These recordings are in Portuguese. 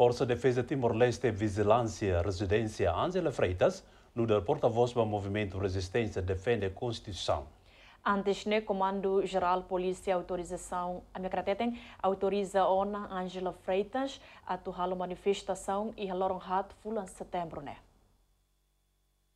Força Defesa Timor-Leste Vigilância Residência Ângela Freitas, no porta-voz do Movimento Resistência Defende a Constituição. Antes, né, Comando Geral Polícia Autorização, a Mecrateten, autoriza a ONA, Ângela Freitas a torrar manifestação e a Loronhat em setembro, né?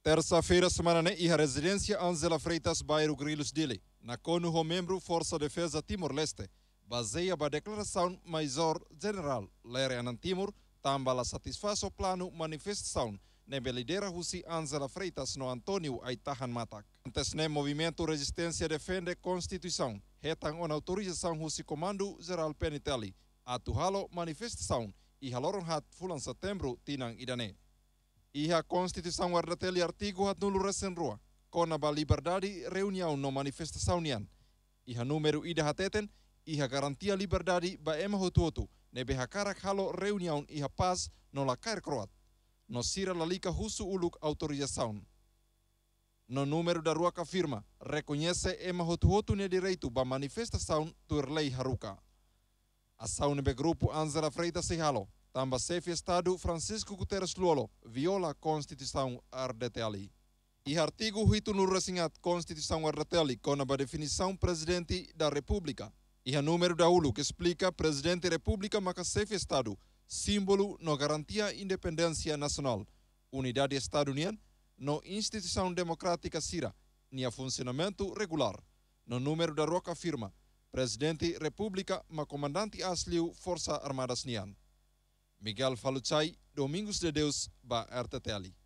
Terça-feira, semana, né, e a residência Ângela Freitas, bairro Grilos dele, na Cono, membro Força Defesa Timor-Leste. baseia ba declaração Major General Lerianan Timur tambala satisfaço plano manifestação nebe lidera husi Anzela Freitas no Antônio Aitahan Matak. Antes ne movimento resistência defende constituição, retan on autorização husi Comando Geral Penitelli, atuhalo manifestação e haloron hat fulan setembro tinang idane. Iha constituição guardateli artigo hat nulo resenrua, conaba liberdade reunião no manifestação nian. Iha número ida hateten, iha garantia liberdade ba ema hotuotu, nebe ha karak halo reunião iha paz no la cair croat. No sira lalica husu uluk autorização. No número da que afirma, reconhece ema hotuotu ne direito ba manifestação tur lei haruka. Ação do grupo Anzela Freitas se halo, tamba sefi estado Francisco Guterres Luolo, viola a constituição ardeteli. E artigo 8 no resinhat Constituição Ardeteli, com a definição presidente da República, e a número da ULU que explica Presidente da República Macassef Estado, símbolo na garantia independência nacional, unidade estaduniana, na instituição democrática Sira, e a funcionamento regular. No número da Roca afirma, Presidente República macomandante Asliu Força armadas Nian. Miguel Faluchai, Domingos de Deus, ba RTTL.